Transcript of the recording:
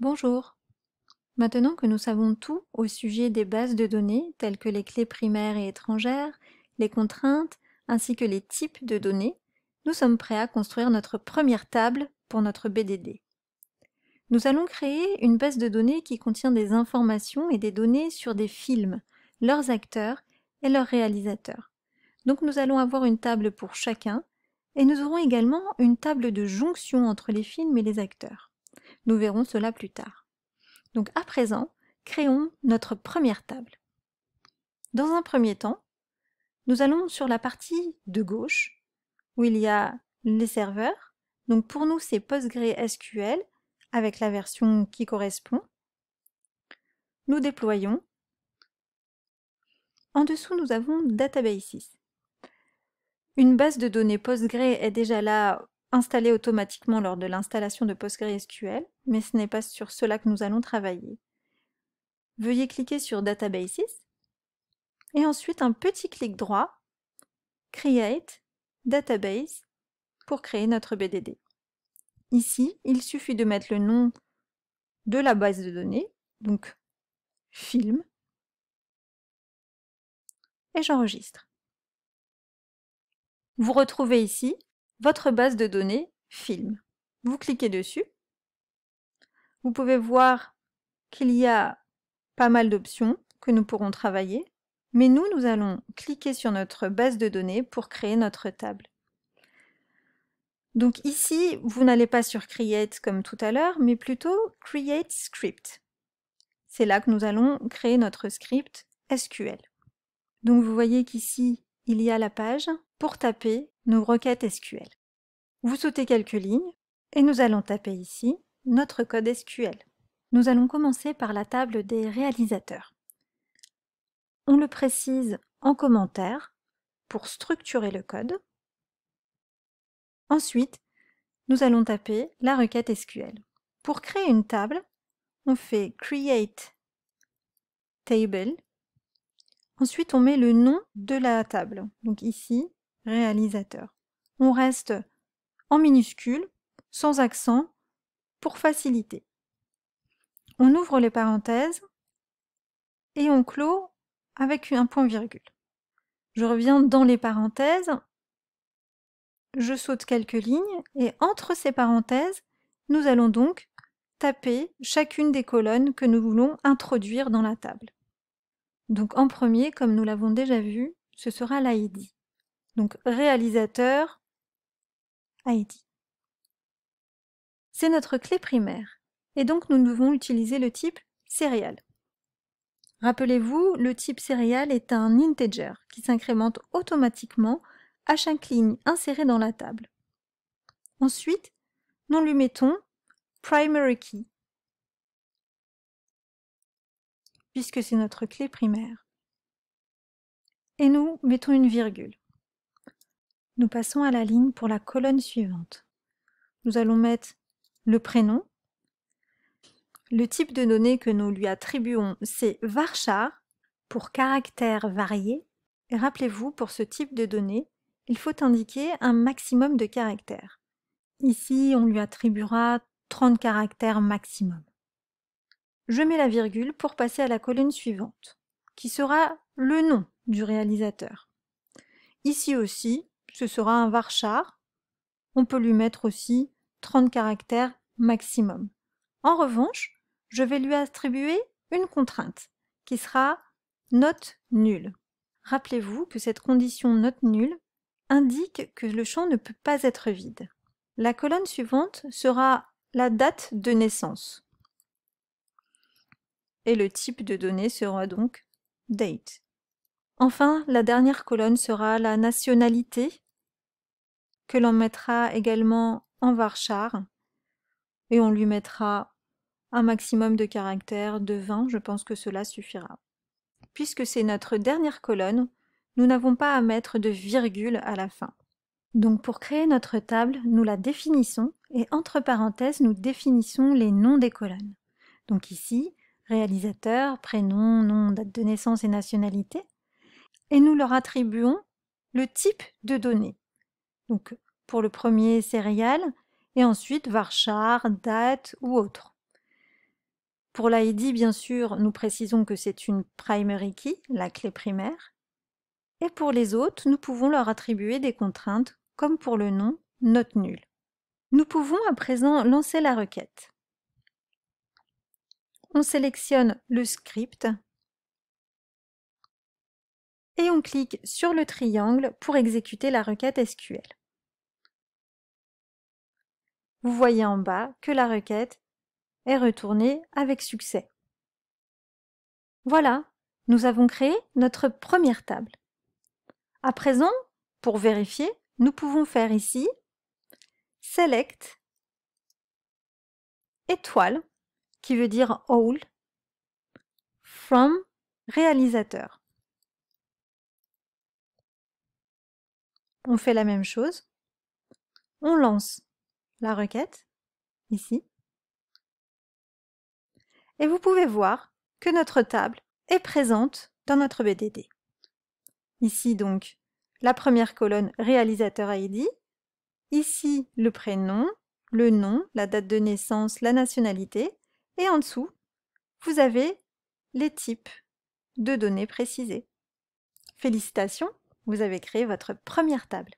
Bonjour. Maintenant que nous savons tout au sujet des bases de données telles que les clés primaires et étrangères, les contraintes, ainsi que les types de données, nous sommes prêts à construire notre première table pour notre BDD. Nous allons créer une base de données qui contient des informations et des données sur des films, leurs acteurs et leurs réalisateurs. Donc nous allons avoir une table pour chacun, et nous aurons également une table de jonction entre les films et les acteurs. Nous verrons cela plus tard. Donc à présent, créons notre première table. Dans un premier temps, nous allons sur la partie de gauche où il y a les serveurs. Donc pour nous, c'est PostgreSQL avec la version qui correspond. Nous déployons. En dessous, nous avons Databases. Une base de données PostgreSQL est déjà là installé automatiquement lors de l'installation de PostgreSQL, mais ce n'est pas sur cela que nous allons travailler. Veuillez cliquer sur Databases et ensuite un petit clic droit, Create Database pour créer notre BDD. Ici, il suffit de mettre le nom de la base de données, donc film, et j'enregistre. Vous retrouvez ici votre base de données film. Vous cliquez dessus. Vous pouvez voir qu'il y a pas mal d'options que nous pourrons travailler, mais nous, nous allons cliquer sur notre base de données pour créer notre table. Donc ici, vous n'allez pas sur Create comme tout à l'heure, mais plutôt Create Script. C'est là que nous allons créer notre script SQL. Donc vous voyez qu'ici, il y a la page pour taper nos requêtes SQL. Vous sautez quelques lignes et nous allons taper ici notre code SQL. Nous allons commencer par la table des réalisateurs. On le précise en commentaire pour structurer le code. Ensuite, nous allons taper la requête SQL. Pour créer une table, on fait Create Table. Ensuite, on met le nom de la table. Donc ici, réalisateur. On reste en minuscule, sans accent, pour faciliter. On ouvre les parenthèses et on clôt avec un point virgule. Je reviens dans les parenthèses, je saute quelques lignes et entre ces parenthèses, nous allons donc taper chacune des colonnes que nous voulons introduire dans la table. Donc en premier, comme nous l'avons déjà vu, ce sera l'ID donc réalisateur ID. C'est notre clé primaire, et donc nous devons utiliser le type Serial. Rappelez-vous, le type Serial est un integer qui s'incrémente automatiquement à chaque ligne insérée dans la table. Ensuite, nous lui mettons primary key, puisque c'est notre clé primaire. Et nous mettons une virgule. Nous passons à la ligne pour la colonne suivante. Nous allons mettre le prénom. Le type de données que nous lui attribuons, c'est varchar pour caractères variés. Rappelez-vous, pour ce type de données, il faut indiquer un maximum de caractères. Ici, on lui attribuera 30 caractères maximum. Je mets la virgule pour passer à la colonne suivante, qui sera le nom du réalisateur. Ici aussi, ce sera un varchar. On peut lui mettre aussi 30 caractères maximum. En revanche, je vais lui attribuer une contrainte qui sera note nulle. Rappelez-vous que cette condition note nulle indique que le champ ne peut pas être vide. La colonne suivante sera la date de naissance. Et le type de données sera donc date. Enfin, la dernière colonne sera la nationalité, que l'on mettra également en varchar, et on lui mettra un maximum de caractères de 20, je pense que cela suffira. Puisque c'est notre dernière colonne, nous n'avons pas à mettre de virgule à la fin. Donc pour créer notre table, nous la définissons et entre parenthèses, nous définissons les noms des colonnes. Donc ici, réalisateur, prénom, nom, date de naissance et nationalité et nous leur attribuons le type de données. Donc pour le premier serial et ensuite varchar, date ou autre. Pour l'ID, bien sûr, nous précisons que c'est une primary key, la clé primaire. Et pour les autres, nous pouvons leur attribuer des contraintes, comme pour le nom, note nulle. Nous pouvons à présent lancer la requête. On sélectionne le script et on clique sur le triangle pour exécuter la requête SQL. Vous voyez en bas que la requête est retournée avec succès. Voilà, nous avons créé notre première table. À présent, pour vérifier, nous pouvons faire ici Select étoile, qui veut dire All, From réalisateur. on fait la même chose. On lance la requête, ici. Et vous pouvez voir que notre table est présente dans notre BDD. Ici donc, la première colonne réalisateur ID. Ici, le prénom, le nom, la date de naissance, la nationalité. Et en dessous, vous avez les types de données précisées. Félicitations vous avez créé votre première table.